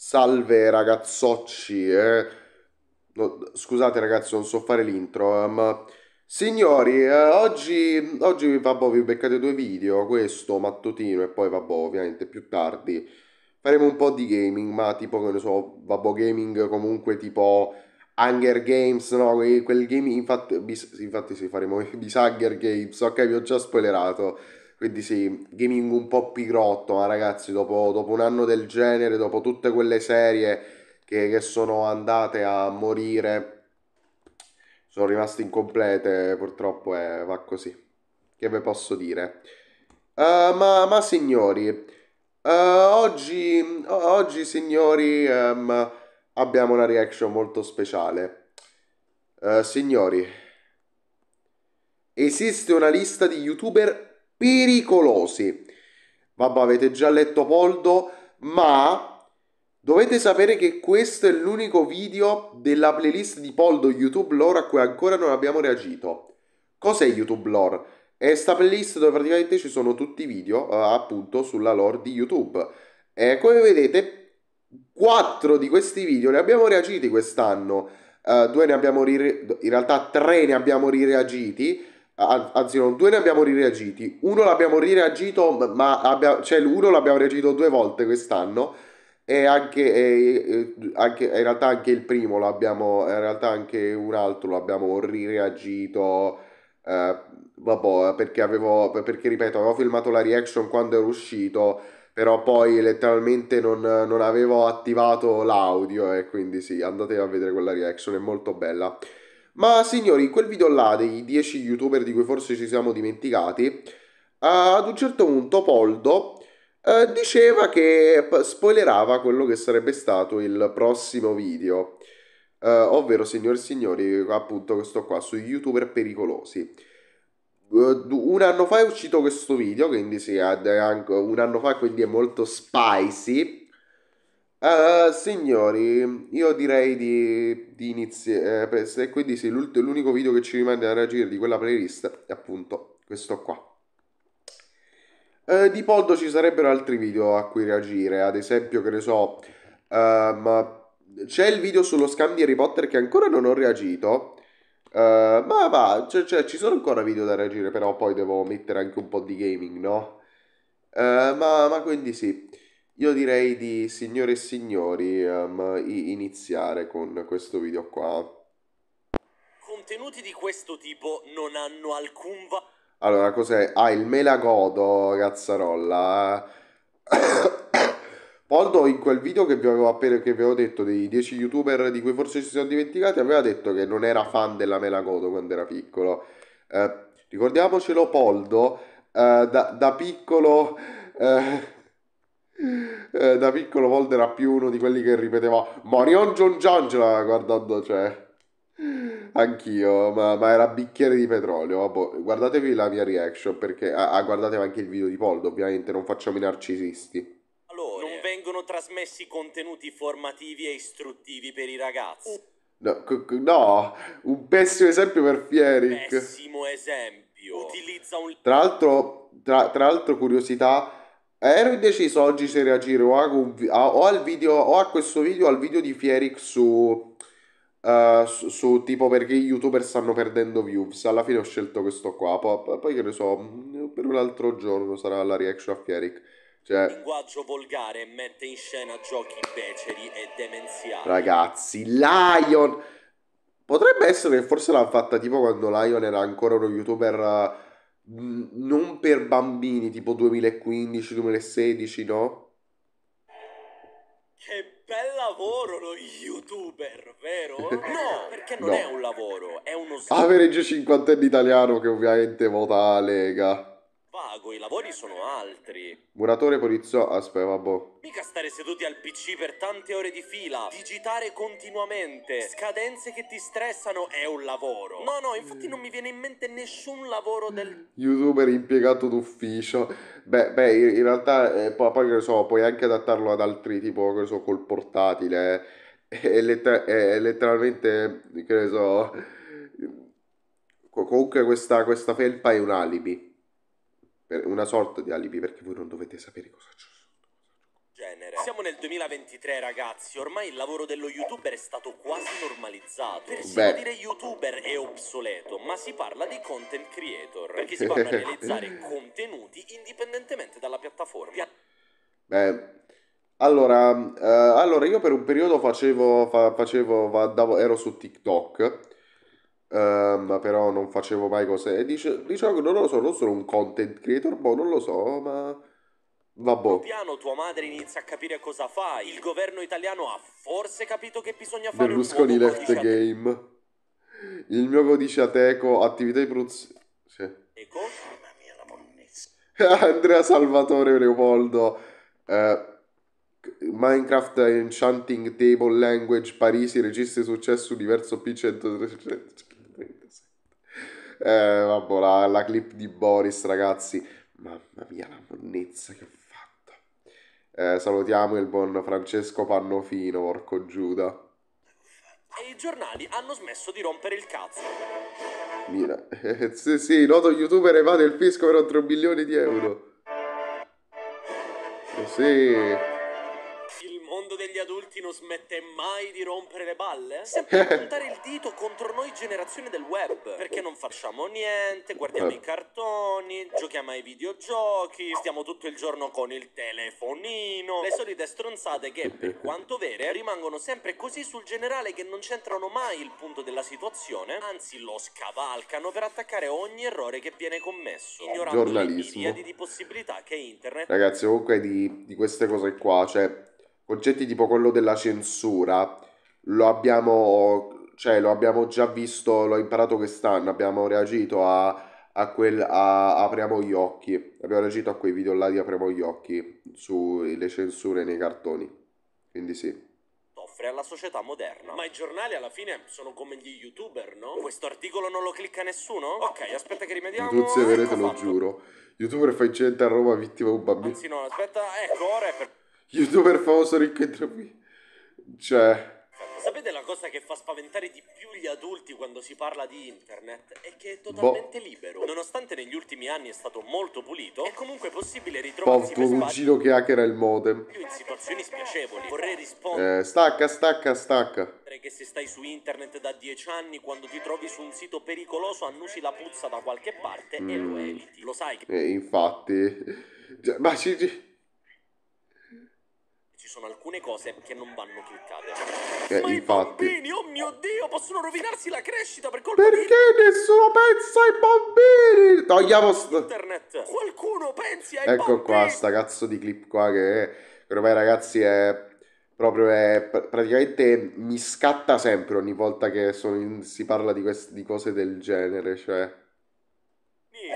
Salve ragazzocci, eh. no, scusate ragazzi, non so fare l'intro, eh, ma... Signori, eh, oggi, oggi vabbè, vi beccate due video, questo mattutino e poi vabbò, ovviamente più tardi faremo un po' di gaming, ma tipo che ne so, vabbò gaming comunque tipo Hunger Games, no, quel, quel infatti, bis, infatti sì, faremo i Hunger Games, ok, vi ho già spoilerato quindi sì, gaming un po' pigrotto, ma ragazzi, dopo, dopo un anno del genere, dopo tutte quelle serie che, che sono andate a morire, sono rimaste incomplete, purtroppo eh, va così. Che ve posso dire? Uh, ma, ma, signori, uh, oggi, oggi, signori, um, abbiamo una reaction molto speciale. Uh, signori, esiste una lista di youtuber pericolosi. Vabbè, avete già letto Poldo, ma dovete sapere che questo è l'unico video della playlist di Poldo YouTube Lore a cui ancora non abbiamo reagito. Cos'è YouTube Lore? È sta playlist dove praticamente ci sono tutti i video eh, appunto sulla lore di YouTube. E come vedete, 4 di questi video ne abbiamo reagiti quest'anno. Uh, due ne abbiamo ri- in realtà tre ne abbiamo rireagiti anzi non due ne abbiamo rireagiti, uno l'abbiamo rireagito, ma abbia, cioè uno l'abbiamo reagito due volte quest'anno e anche, e, anche, in realtà anche il primo l'abbiamo, in realtà anche un altro l'abbiamo rireagito, eh, vabbè, perché avevo, perché ripeto, avevo filmato la reaction quando ero uscito, però poi letteralmente non, non avevo attivato l'audio e quindi sì, andate a vedere quella reaction, è molto bella. Ma signori, quel video là dei 10 youtuber di cui forse ci siamo dimenticati, ad un certo punto Poldo eh, diceva che spoilerava quello che sarebbe stato il prossimo video. Eh, ovvero, signori e signori, appunto questo qua, sui youtuber pericolosi. Uh, un anno fa è uscito questo video, quindi sì, un anno fa, quindi è molto spicy. Uh, signori, io direi di, di iniziare. Eh, quindi sì, l'unico video che ci rimane da reagire di quella playlist è appunto questo qua. Uh, di Poldo ci sarebbero altri video a cui reagire, ad esempio, che ne so, uh, ma c'è il video sullo scam di Harry Potter che ancora non ho reagito. Eh, ma va, cioè, cioè, ci sono ancora video da reagire, però poi devo mettere anche un po' di gaming, no? Ma, ma quindi sì. Io direi di signore e signori um, iniziare con questo video qua. Contenuti di questo tipo non hanno alcun valore. Allora, cos'è? Ah, il melagodo, cazzarolla. Poldo in quel video che vi avevo appena vi avevo detto dei 10 youtuber di cui forse ci sono dimenticati aveva detto che non era fan della Melagodo quando era piccolo. Eh, ricordiamocelo Poldo eh, da, da, piccolo eh, eh, da piccolo Vold era più uno di quelli che ripeteva Marion John Giangela guardando cioè anch'io ma, ma, era bicchiere di petrolio Vabbè, boh, guardatevi la mia reaction perché ah, ah, guardatevi anche il video di Poldo ovviamente non facciamo i narcisisti non vengono trasmessi contenuti formativi e istruttivi per i ragazzi no, no un pessimo esempio per Fieric pessimo esempio un... tra l'altro tra, tra l'altro curiosità Ero indeciso oggi se reagire o, a, o al video o a questo video o al video di Fieric su, uh, su, su, tipo perché i youtuber stanno perdendo views. Alla fine ho scelto questo qua. Poi, poi che ne so, mm, per un altro giorno sarà la reaction a Fieric Cioè, linguaggio volgare mette in scena giochi beceri e demenziali. Ragazzi, Lion potrebbe essere che forse l'hanno fatta tipo quando Lion era ancora uno youtuber non per bambini tipo 2015-2016, no? Che bel lavoro lo youtuber, vero? No, perché non no. è un lavoro, è uno scopo. Average 50enne italiano che ovviamente vota Lega. Vago, i lavori sono altri. Muratore poliziotto, aspetta, vabbè. Mica stare seduti al PC per tante ore di fila, digitare continuamente, scadenze che ti stressano è un lavoro. No, no, infatti non mi viene in mente nessun lavoro del... Youtuber impiegato d'ufficio. Beh, beh in realtà, eh, poi, poi, so, puoi anche adattarlo ad altri, tipo, che so, col portatile. Eh. È, letter- è letteralmente, che ne so... Comunque questa, questa felpa è un alibi per una sorta di alibi perché voi non dovete sapere cosa c'è. Genere. Siamo nel 2023 ragazzi, ormai il lavoro dello youtuber è stato quasi normalizzato. Persino Beh. dire youtuber è obsoleto, ma si parla di content creator, perché si vanno a realizzare contenuti indipendentemente dalla piattaforma. Beh, allora, eh, allora io per un periodo facevo, fa, facevo va, davo, ero su TikTok Uh, però non facevo mai cose. E dice, diciamo che oh, non lo so, non sono un content creator, boh, non lo so, ma... Vabbè. Boh. Piano piano tua madre inizia a capire cosa fa. Il governo italiano ha forse capito che bisogna fare Berlusconi un left the game. Il mio codice ateco, attività di produzione. Eco? Mamma mia, la monnezza. Andrea Salvatore Leopoldo. Uh, Minecraft Enchanting Table Language Parisi, regista di successo Universo P133. Eh, vabbè, la, la, clip di Boris, ragazzi. Mamma mia, la monnezza che ho fatto. Eh, salutiamo il buon Francesco Pannofino, porco Giuda. E i giornali hanno smesso di rompere il cazzo. Mira, eh, sì, sì, noto youtuber evade il fisco per 4 milioni di euro. Sì degli adulti non smette mai di rompere le balle? Eh? Sempre puntare il dito contro noi generazione del web. Perché non facciamo niente, guardiamo i cartoni, giochiamo ai videogiochi, stiamo tutto il giorno con il telefonino. Le solite stronzate che, per quanto vere, rimangono sempre così sul generale che non c'entrano mai il punto della situazione, anzi lo scavalcano per attaccare ogni errore che viene commesso, ignorando le miliardi di possibilità che internet... Ragazzi, comunque di, di queste cose qua, cioè oggetti tipo quello della censura, lo abbiamo, cioè, lo abbiamo già visto, l'ho imparato quest'anno, abbiamo reagito a, a quel a Apriamo gli occhi, abbiamo reagito a quei video là di Apriamo gli occhi sulle censure nei cartoni, quindi sì alla società moderna. Ma i giornali alla fine sono come gli youtuber, no? Questo articolo non lo clicca nessuno? Ok, aspetta che rimediamo. Non se vero, te lo ecco fatto. giuro. Youtuber fai gente a Roma vittima un bambino. Anzi no, aspetta, ecco, ora è per youtuber famoso ricco e tre qui. Cioè... Sapete la cosa che fa spaventare di più gli adulti quando si parla di internet? È che è boh. totalmente boh. libero. Nonostante negli ultimi anni è stato molto pulito, è comunque possibile ritrovarsi Porco cugino che hackera il modem. Più in situazioni spiacevoli. Vorrei rispondere. Eh, stacca, stacca, stacca. Che se stai su internet da 10 anni, quando ti trovi su un sito pericoloso, annusi la puzza da qualche parte mm. e lo mm. eviti. Lo sai che... Eh, infatti... Cioè, ma ci ci sono alcune cose che non vanno cliccate. Eh, Ma infatti. i bambini, oh mio Dio, possono rovinarsi la crescita per colpa Perché di... nessuno pensa ai bambini? Togliamo... St- Internet, qualcuno pensi ai ecco bambini? Ecco qua, sta cazzo di clip qua che... Ormai ragazzi è proprio è, praticamente mi scatta sempre ogni volta che sono, si parla di, quest, di cose del genere, cioè...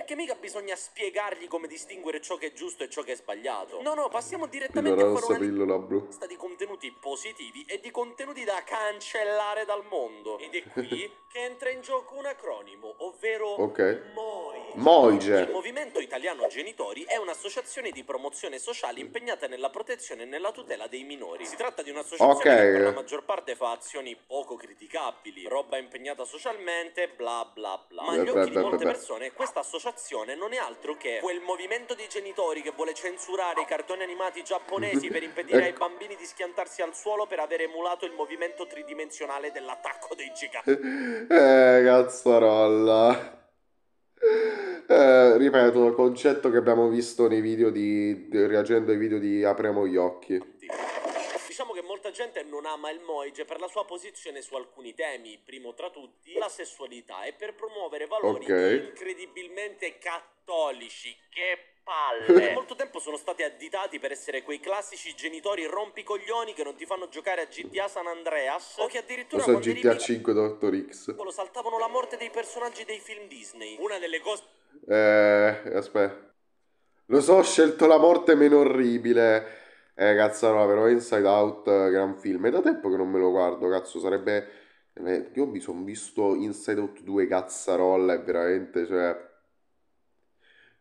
Perché mica bisogna spiegargli come distinguere ciò che è giusto e ciò che è sbagliato. No, no, passiamo direttamente a fare una pillola blu. lista di contenuti positivi e di contenuti da cancellare dal mondo. Ed è qui che entra in gioco un acronimo, ovvero okay. MOI. Moige. Il Movimento Italiano Genitori è un'associazione di promozione sociale impegnata nella protezione e nella tutela dei minori. Si tratta di un'associazione okay. che per la maggior parte fa azioni poco criticabili, roba impegnata socialmente, bla bla bla. Ma agli occhi di molte persone questa associazione manifestazione non è altro che quel movimento dei genitori che vuole censurare i cartoni animati giapponesi per impedire ecco. ai bambini di schiantarsi al suolo per aver emulato il movimento tridimensionale dell'attacco dei giganti. eh, cazzarolla. Eh, ripeto, concetto che abbiamo visto nei video di, reagendo ai video di Apriamo gli occhi. Diciamo che molta gente non ama il Moige per la sua posizione su alcuni temi, primo tra tutti la sessualità e per promuovere valori okay. incredibilmente cattolici. Che palle. per molto tempo sono stati additati per essere quei classici genitori rompicoglioni che non ti fanno giocare a GTA San Andreas o che addirittura Cosa quando GTA eri 5 Dr. X. Lo saltavano la morte dei personaggi dei film Disney. Una delle cose Eh, aspetta. Lo so, ho scelto la morte meno orribile. Eh, cazzarola, però Inside Out, eh, gran film. È da tempo che non me lo guardo, cazzo, sarebbe... Eh, io mi sono visto Inside Out 2 cazzarolla, è veramente, cioè...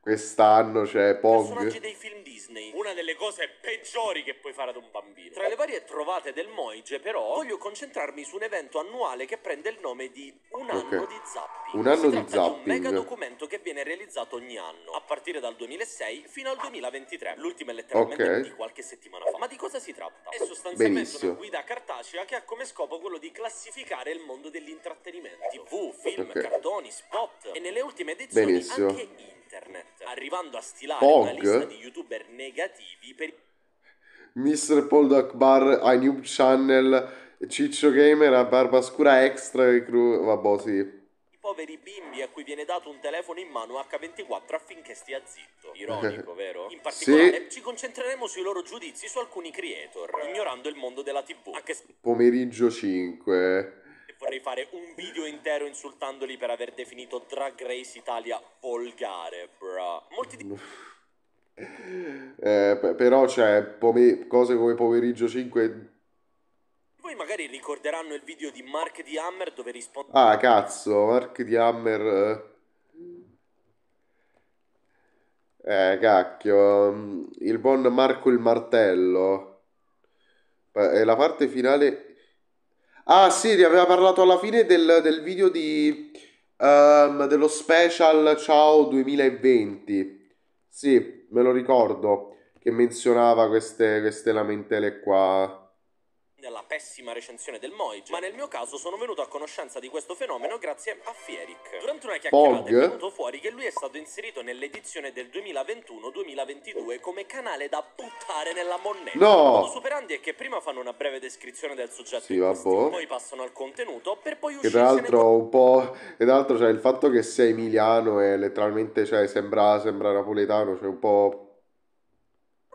Quest'anno c'è Pong. Personaggi dei film Disney, una delle cose peggiori che puoi fare ad un bambino. Tra le varie trovate del Moige, però, voglio concentrarmi su un evento annuale che prende il nome di Un anno okay. di zapping. Un anno di zapping. Di un mega documento che viene realizzato ogni anno, a partire dal 2006 fino al 2023. L'ultima è letteralmente okay. di qualche settimana fa. Ma di cosa si tratta? È sostanzialmente Benissimo. una guida cartacea che ha come scopo quello di classificare il mondo dell'intrattenimento. TV, film, okay. cartoni, spot e nelle ultime edizioni Benissimo. anche internet. Certo. arrivando a stilare Pog? una lista di youtuber negativi per... Mr. Paul Akbar, iNoob Channel, Ciccio Gamer, a Barba Scura Extra e Crew... Vabbè, sì poveri bimbi a cui viene dato un telefono in mano H24 affinché stia zitto. Ironico, vero? In particolare, sì. ci concentreremo sui loro giudizi su alcuni creator, ignorando il mondo della TV. Anche... Pomeriggio 5 vorrei fare un video intero insultandoli per aver definito Drag Race Italia volgare, bra. Molti di... eh, però, cioè, cose come Pomeriggio 5... Voi magari ricorderanno il video di Mark di Hammer dove risponde... Ah, cazzo, Mark di Hammer... Eh, eh cacchio, mm, il buon Marco il Martello. E la parte finale Ah sì, ti aveva parlato alla fine del, del video di, ehm, dello special Ciao 2020. Sì, me lo ricordo che menzionava queste, queste lamentele qua dalla pessima recensione del Moij, ma nel mio caso sono venuto a conoscenza di questo fenomeno grazie a Fieric. Durante una chiacchierata Pog. è venuto fuori che lui è stato inserito nell'edizione del 2021-2022 come canale da buttare nella moneta. No! Superandi è che prima fanno una breve descrizione del soggetto sì, questione, poi passano al contenuto per poi uscire... Che tra l'altro con... un po'... E tra l'altro cioè, il fatto che sei Emiliano e letteralmente cioè, sembra, sembra napoletano, cioè un po'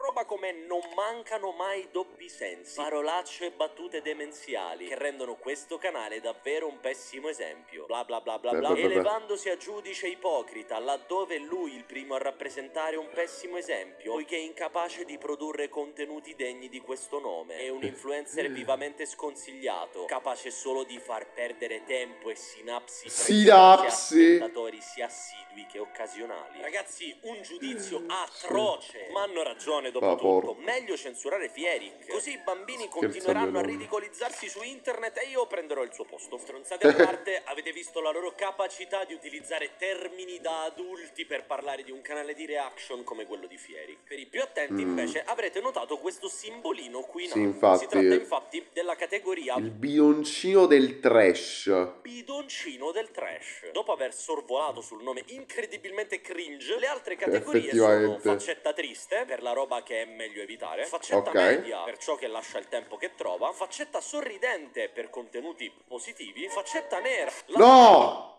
roba come non mancano mai doppi sensi, parolacce e battute demenziali che rendono questo canale davvero un pessimo esempio. Bla bla bla bla bla, beh, elevandosi a giudice ipocrita laddove è lui il primo a rappresentare un pessimo esempio, poiché è incapace di produrre contenuti degni di questo nome. È un eh. influencer vivamente sconsigliato, capace solo di far perdere tempo e sinapsi sinapsi spettatori sia assidui che occasionali. Ragazzi, un giudizio eh, atroce, ma hanno ragione dopo Vapor. tutto. Meglio censurare Fieri, così i bambini continueranno a ridicolizzarsi su internet e io prenderò il suo posto. Stronzate a parte, avete visto la loro capacità di utilizzare termini da adulti per parlare di un canale di reaction come quello di Fieri. Per i più attenti mm. invece avrete notato questo simbolino qui in sì, infatti, Si tratta eh, infatti della categoria Il bidoncino del trash. Bidoncino del trash. Dopo aver sorvolato sul nome incredibilmente cringe, le altre categorie sono faccetta triste per la roba che è meglio evitare, faccetta okay. media per ciò che lascia il tempo che trova, faccetta sorridente per contenuti positivi, faccetta nera. No!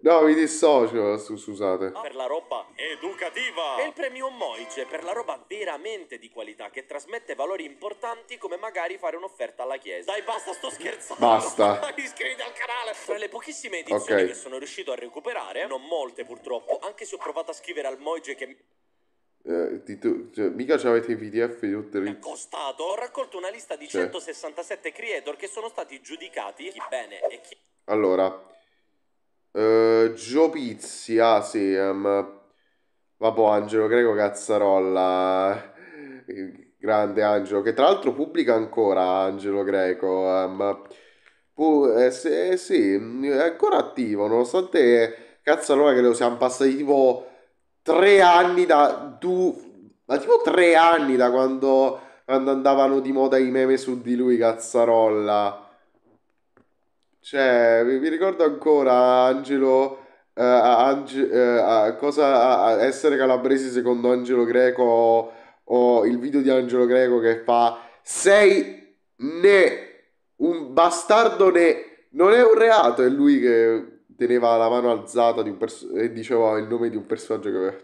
No, mi dissocio, scusate. Ah. Per la roba educativa. E il premio Moice per la roba veramente di qualità che trasmette valori importanti come magari fare un'offerta alla chiesa. Dai, basta, sto scherzando. Basta. Iscriviti al canale. Tra le pochissime edizioni okay. che sono riuscito a recuperare, non molte purtroppo, anche se ho provato a scrivere al Moice che eh, ti, cioè, mica c'avete i PDF di tutte le... È costato, ho raccolto una lista di cioè. 167 creator che sono stati giudicati chi bene e chi... Allora, uh, eh, Giopizia, ah, sì, um, vabbè Angelo Greco Cazzarolla, eh, grande Angelo, che tra l'altro pubblica ancora Angelo Greco, um, pu- eh, sì, sì, è ancora attivo, nonostante Cazzarolla che lo siamo passati tipo tre anni da... due, ma tipo tre anni da quando, quando andavano di moda i meme su di lui, cazzarolla. Cioè, mi, mi ricordo ancora Angelo... Uh, Ange, uh, cosa, uh, essere calabresi secondo Angelo Greco o, o il video di Angelo Greco che fa sei né un bastardo né non è un reato è lui che teneva la mano alzata pers- e diceva il nome di un personaggio che aveva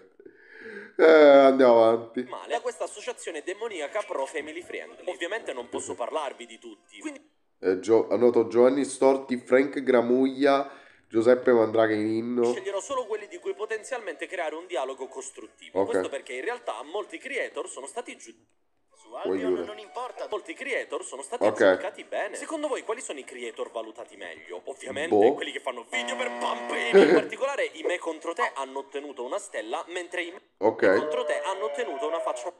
eh, andiamo avanti. Male a questa associazione demoniaca pro family friendly. Ovviamente non posso parlarvi di tutti. Quindi... Eh, Gio- annoto Giovanni Storti, Frank Gramuglia, Giuseppe Mandraga in inno. Sceglierò solo quelli di cui potenzialmente creare un dialogo costruttivo. Okay. Questo perché in realtà molti creator sono stati giudicati su non importa. Molti creator sono stati Ok. giudicati bene. Secondo voi quali sono i creator valutati meglio? Ovviamente Boh. quelli che fanno video per bambini. In particolare i me contro te hanno ottenuto una stella, mentre i me Ok. contro te hanno ottenuto una faccia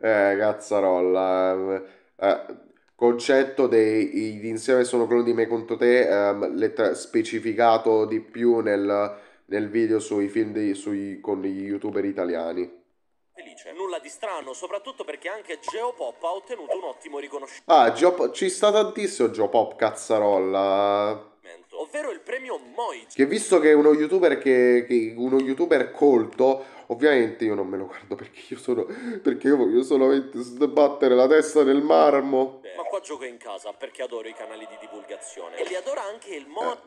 Eh, cazzarolla. eh, concetto dei di insieme sono quello di me contro te, ehm, letter- specificato di più nel, nel video sui film dei- sui- con gli youtuber italiani semplice, cioè nulla di strano, soprattutto perché anche Geopop ha ottenuto un ottimo riconoscimento. Ah, Geop- ci sta tantissimo Geopop cazzarolla. Ovvero il premio Moi. Che visto che è uno youtuber che, che uno youtuber colto, ovviamente io non me lo guardo perché io sono perché io voglio solamente sbattere la testa nel marmo. Eh, ma qua gioco in casa perché adoro i canali di divulgazione e li adora anche il mod.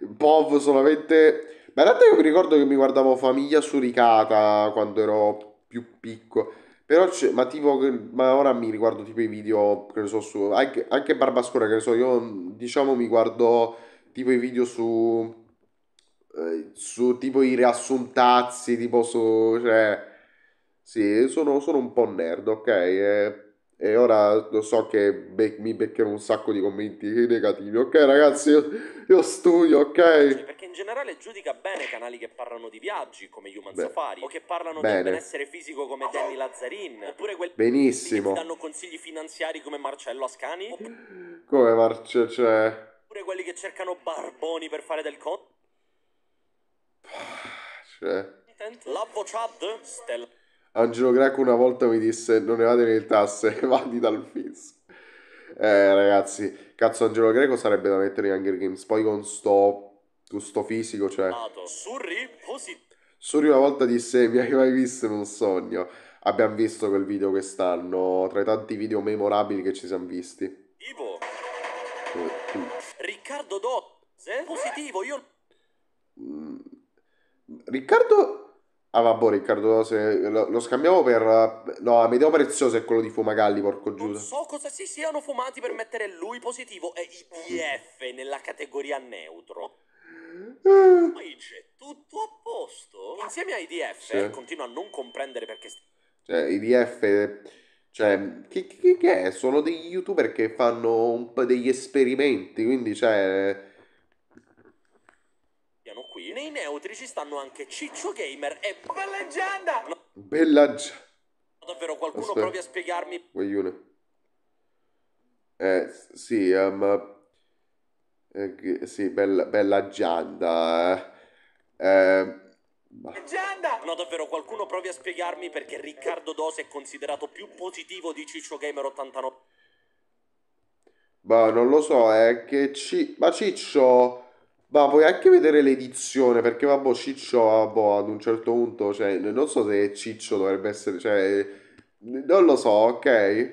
Eh. Pov solamente Beh, in realtà io mi ricordo che mi guardavo Famiglia Suricata quando ero più piccolo. Però c'è, ma tipo, ma ora mi riguardo tipo i video, che ne so, su, anche, anche Scura, che ne so, io diciamo mi guardo tipo i video su, eh, su tipo i riassuntazzi, tipo su, cioè, sì, sono, sono un po' nerd, ok? E, e ora lo so che be- mi beccherò un sacco di commenti negativi, ok ragazzi, io, io studio, ok? in generale giudica bene canali che parlano di viaggi come Human Beh. Safari o che parlano bene. del benessere fisico come Danny Lazzarin oppure quelli Benissimo. che danno consigli finanziari come Marcello Ascani come Marcello cioè oppure quelli che cercano barboni per fare del con cioè Lavo Chad Stella Angelo Greco una volta mi disse non evadere le tasse vadi dal fisco eh ragazzi cazzo Angelo Greco sarebbe da mettere in Hunger Games poi con Stop gusto fisico, cioè... Suri una volta disse mi hai mai visto in un sogno. Abbiamo visto quel video quest'anno, tra i tanti video memorabili che ci siamo visti. Ivo. Eh, mm. Riccardo Dozze, positivo, io... Mm. Riccardo... Ah vabbè Riccardo Dose, lo, lo scambiamo per... No, Amedeo Prezioso è quello di Fumagalli, porco Giuda. Non so cosa si siano fumati per mettere lui positivo e IDF nella categoria neutro. Luigi, tutto a posto? Insieme a IDF sì. continua a non comprendere perché... Cioè, IDF... Cioè, chi, che, che, è? Sono degli youtuber che fanno degli esperimenti, quindi cioè... Siamo qui. Nei neutri ci stanno anche Ciccio Gamer e... Bella leggenda! No. Bella Gianna! Davvero qualcuno Aspetta. provi a spiegarmi... Guaglione. Eh, sì, ma... Um, eh, sì, bella, bella agenda. Eh. eh ma... No, davvero, qualcuno provi a spiegarmi perché Riccardo Dose è considerato più positivo di Ciccio Gamer 89. Ma non lo so, è che ci... Ma Ciccio... Ma puoi anche vedere l'edizione, perché vabbè, Ciccio, vabbè, ad un certo punto, cioè, non so se Ciccio dovrebbe essere, cioè, non lo so, ok?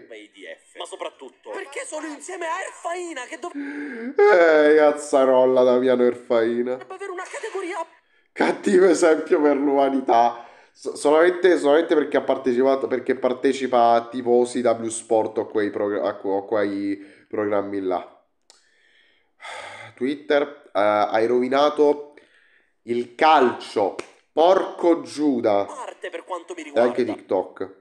PDF ma soprattutto perché sono insieme a Erfaina che dovrebbe eh cazzarolla Damiano Erfaina dovrebbe avere una categoria cattivo esempio per l'umanità so- solamente, solamente, perché ha partecipato perché partecipa a tifosi W Sport o quei, progr- a quei programmi là Twitter uh, hai rovinato il calcio porco Giuda parte per quanto mi riguarda e anche TikTok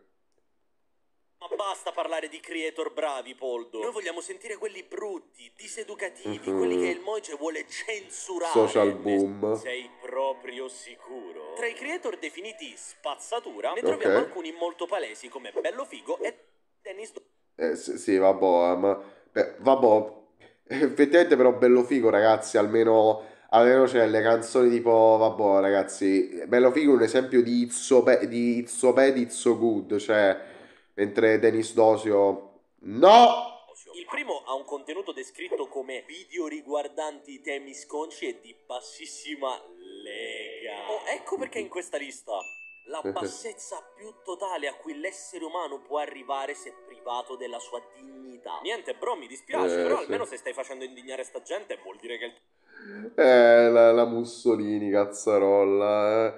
basta parlare di creator bravi, Poldo. Noi vogliamo sentire quelli brutti, diseducativi, mm-hmm. quelli che il Moice vuole censurare. Social boom. Ne sei proprio sicuro? Tra i creator definiti spazzatura ne troviamo okay. alcuni molto palesi come Bello Figo e Dennis... Do- eh, sì, sì, vabbò, eh, ma... Beh, vabbò, effettivamente però Bello Figo, ragazzi, almeno... Almeno c'è le canzoni tipo, vabbò ragazzi, bello figo è un esempio di It's So Bad, di It's So Bad, It's So Good, cioè mentre Denis Dosio no! Il primo ha un contenuto descritto come video riguardanti temi sconci e di bassissima lega. Oh, ecco perché in questa lista la bassezza più totale a cui l'essere umano può arrivare se privato della sua dignità. Niente, bro, mi dispiace, eh, però sì. almeno se stai facendo indignare sta gente vuol dire che Eh, la, la Mussolini, cazzarolla, eh.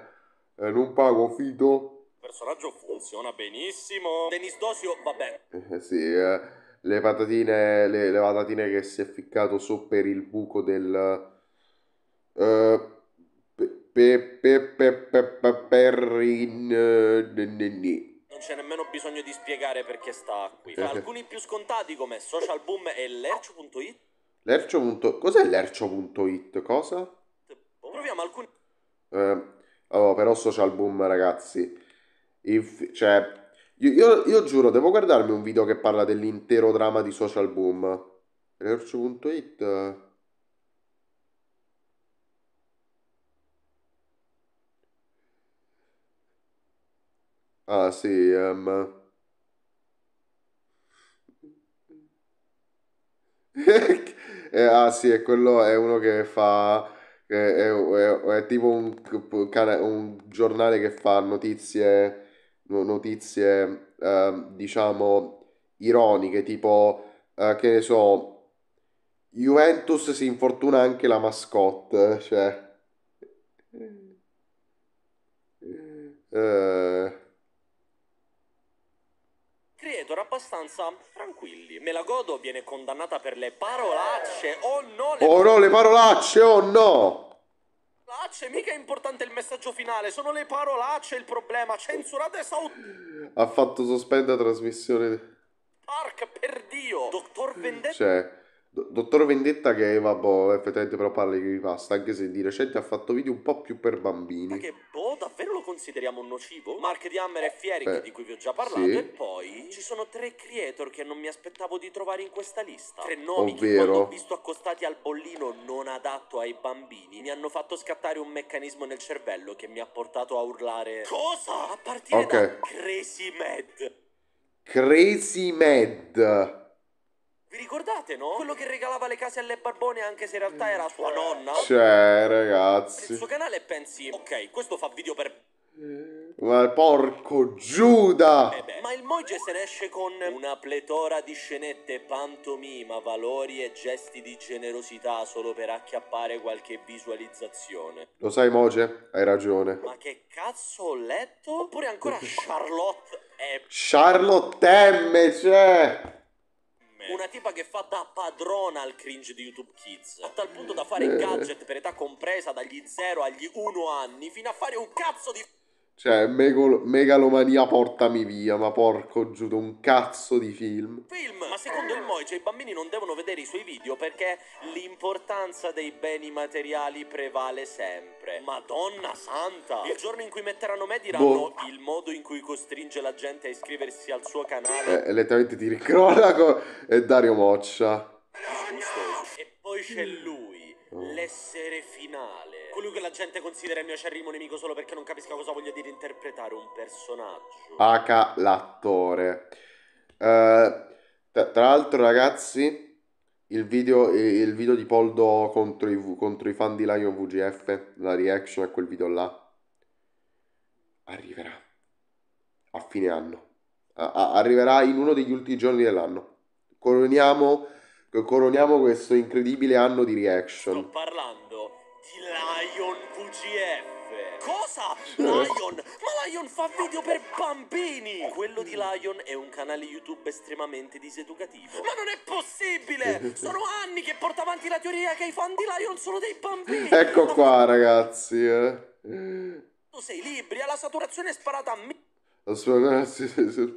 eh non pago, fido personaggio funziona benissimo. Denis Dosio, vabbè. Eh, sì, eh, le patatine, le, le, patatine che si è ficcato su per il buco del... Eh, pe, pe, pe, per in... Uh, eh, non c'è nemmeno bisogno di spiegare perché sta qui. Tra eh. alcuni più scontati come Social Boom e Lercio.it. Lercio. Cos'è Lercio.it? Cosa? Proviamo alcuni. Eh, allora, oh, però Social Boom, ragazzi. Inf- cioè, io, io, io, giuro, devo guardarmi un video che parla dell'intero dramma di Social Boom. Reorcio.it Ah sì, um... eh, ah sì, è quello, è uno che fa... È, è, è, è tipo un, un giornale che fa notizie notizie, eh, diciamo, ironiche, tipo, eh, che ne so, Juventus si infortuna anche la mascotte, eh, cioè... Eh... Creator abbastanza tranquilli. Me la godo viene condannata per le parolacce. Oh no! Le... Oh no, le parolacce! Oh no! parolacce, mica è importante il messaggio finale, sono le parolacce il problema, censurate sau... Ha fatto sospendere la trasmissione... Park, per Dio! Dottor Vendetta... Cioè, do Dottor Vendetta che, vabbè, effettivamente però parla di creepypasta, anche se di recente ha fatto video un po' più per bambini. Ma che boh, davvero? consideriamo nocivo, Mark di Hammer e Fieric Beh, di cui vi ho già parlato sì. e poi ci sono tre creator che non mi aspettavo di trovare in questa lista. Tre nomi Ovvero... che quando ho visto accostati al bollino non adatto ai bambini mi hanno fatto scattare un meccanismo nel cervello che mi ha portato a urlare Cosa? A partire okay. da Crazy Mad. Crazy Mad. Vi ricordate, no? Quello che regalava le case alle barbone anche se in realtà era sua nonna? Cioè, ragazzi. Il suo canale pensi, ok, questo fa video per ma porco Giuda! Eh ma il Moige se ne esce con una pletora di scenette, pantomima, valori e gesti di generosità solo per acchiappare qualche visualizzazione. Lo sai Moige? Hai ragione. Ma che cazzo ho letto? Oppure ancora Charlotte M. Charlotte M, c'è! Una tipa che fa da padrona al cringe di YouTube Kids. A tal punto da fare eh. gadget per età compresa dagli 0 agli 1 anni, fino a fare un cazzo di cioè, Megalo- Megalomania portami via, ma porco giudo, un cazzo di film. Film! Ma secondo il Moice i bambini non devono vedere i suoi video perché l'importanza dei beni materiali prevale sempre. Madonna santa! Il giorno in cui metteranno me diranno boh. il modo in cui costringe la gente a iscriversi al suo canale. Eh, letteralmente ti ricrolla con... e Dario Moccia. Giusto. E poi c'è lui l'essere finale. Colui che la gente considera il mio acerrimo nemico solo perché non capisca cosa voglio dire interpretare un personaggio. H l'attore. Uh, tra, l'altro, ragazzi, il video, il video di Poldo contro i, contro i, fan di Lion VGF, la reaction a quel video là, arriverà a fine anno. A, arriverà in uno degli ultimi giorni dell'anno. Coroniamo coroniamo questo incredibile anno di reaction. Sto parlando di Lion VGF. Cosa? Lion? Ma Lion fa video per bambini! Quello di Lion è un canale YouTube estremamente diseducativo. Ma non è possibile! Sono anni che porta avanti la teoria che i fan di Lion sono dei bambini! Ecco non... qua, ragazzi. Eh. sei libri, alla saturazione sparata a me. La sua analisi su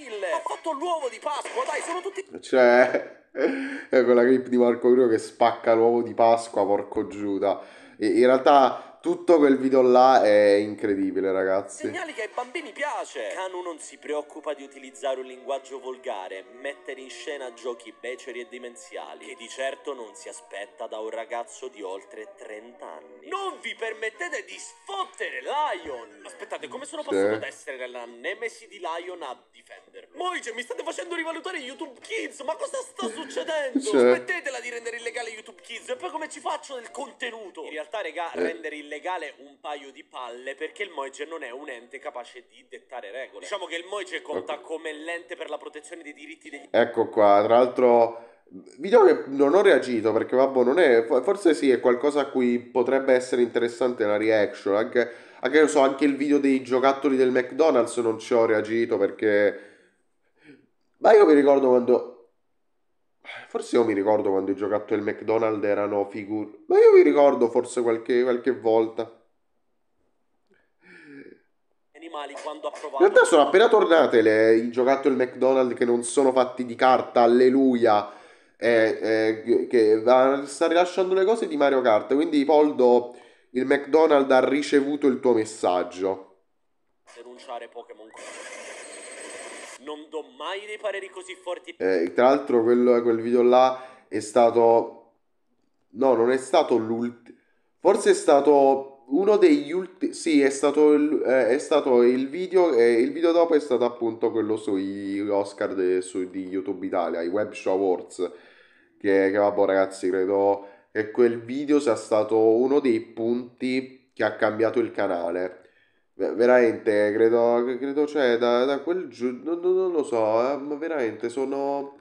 ho fatto l'uovo di Pasqua, dai, sono tutti... Cioè, è quella clip di Marco Cruz che spacca l'uovo di Pasqua, porco Giuda. E in realtà tutto quel video là è incredibile, ragazzi. Segnali che ai bambini piace. Kanu non si preoccupa di utilizzare un linguaggio volgare, mettere in scena giochi beceri e demenziali, che di certo non si aspetta da un ragazzo di oltre 30 anni. Non vi permettete di sfottere Lion! Aspettate, come sono passato sì. da essere la nemesi di Lion a difenderlo? Moice, mi state facendo rivalutare YouTube Kids, ma cosa sta succedendo? Sì. Smettetela di rendere illegale YouTube Kids e poi come ci faccio del contenuto? In realtà, regà, eh. rendere illegale illegale un paio di palle perché il Moige non è un ente capace di dettare regole. Diciamo che il Moige conta okay. come l'ente per la protezione dei diritti degli... Ecco qua, tra l'altro... Vi Video diciamo che non ho reagito perché, vabbè, non è. Forse sì, è qualcosa a cui potrebbe essere interessante la reaction. Anche, anche, so, anche il video dei giocattoli del McDonald's non ci ho reagito perché. Ma io mi ricordo quando Forse io mi ricordo quando i giocattoli del McDonald's erano figure. Ma io mi ricordo forse qualche, qualche volta. In realtà sono appena tornate le, i giocattoli del McDonald's che non sono fatti di carta, alleluia. Eh, eh, che sta rilasciando le cose di Mario Kart. Quindi, Poldo, il McDonald's ha ricevuto il tuo messaggio. Denunciare Pokémon non do mai dei pareri così forti. Eh, tra l'altro quel, quel video là è stato... No, non è stato l'ultimo. Forse è stato uno degli ultimi... Sì, è stato, il, eh, è stato il video... Eh, il video dopo è stato appunto quello sugli Oscar de, su, di YouTube Italia, i Web Show Awards. Che, che vabbè ragazzi, credo che quel video sia stato uno dei punti che ha cambiato il canale veramente credo, credo cioè da, da quel giù non, non, lo so ma ehm, veramente sono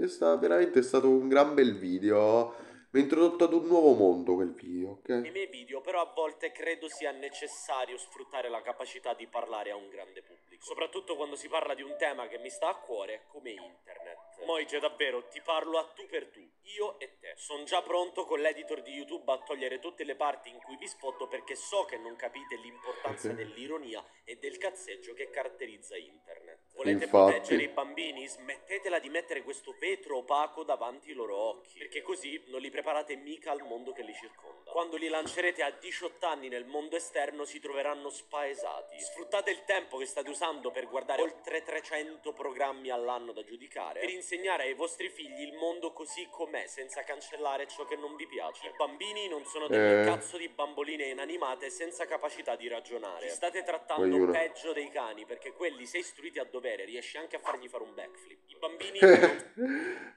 è sta, veramente è stato un gran bel video mi ha introdotto ad un nuovo mondo quel video, ok? Nei miei video però a volte credo sia necessario sfruttare la capacità di parlare a un grande pubblico, soprattutto quando si parla di un tema che mi sta a cuore come internet. Moige davvero ti parlo a tu per tu, io e te. Sono già pronto con l'editor di YouTube a togliere tutte le parti in cui vi spotto perché so che non capite l'importanza okay. dell'ironia e del cazzeggio che caratterizza internet. Volete Infatti. proteggere i bambini? Smettetela di mettere questo vetro opaco davanti ai loro occhi, perché così non li preparate mica al mondo che li circonda. Quando li lancerete a 18 anni nel mondo esterno si troveranno spaesati. Sfruttate il tempo che state usando per guardare oltre 300 programmi all'anno da giudicare, per insegnare ai vostri figli il mondo così com'è, senza cancellare ciò che non vi piace. I bambini non sono delle eh. cazzo di bamboline inanimate senza capacità di ragionare. Ci state trattando Voglio. peggio dei cani, perché quelli, se istruiti a dovere, riesci anche a fargli fare un backflip. I bambini...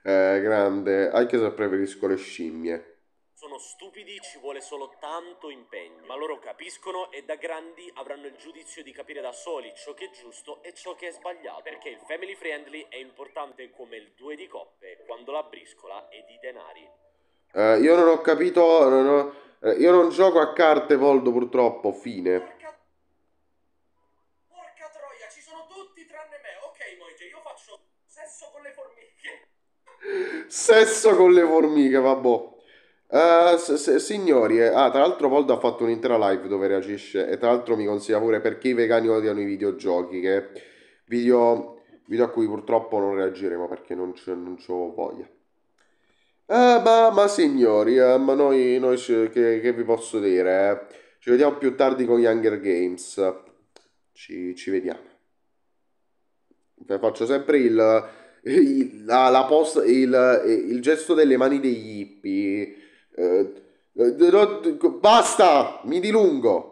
eh, grande, anche se preferisco le scimmie scimmie. Sono stupidi, ci vuole solo tanto impegno, ma loro capiscono e da grandi avranno il giudizio di capire da soli ciò che è giusto e ciò che è sbagliato, perché il family friendly è importante come il due di coppe quando la briscola è di denari. Eh, io non ho capito, non ho, eh, io non gioco a carte Voldo purtroppo, fine. Sesso con le formiche, vabbò. Uh, eh, se, se, signori, eh, ah, tra l'altro Poldo ha fatto un'intera live dove reagisce e tra l'altro mi consiglia pure perché i vegani odiano i videogiochi, che video, video a cui purtroppo non reagiremo perché non, non ho voglia. Uh, ma, ma, signori, uh, ma noi, noi ci, che, che, vi posso dire? Eh? Ci vediamo più tardi con gli Hunger Games. Ci, ci vediamo. Faccio sempre il il, la, la post, il, il, gesto delle mani degli hippie. Eh, basta, mi dilungo.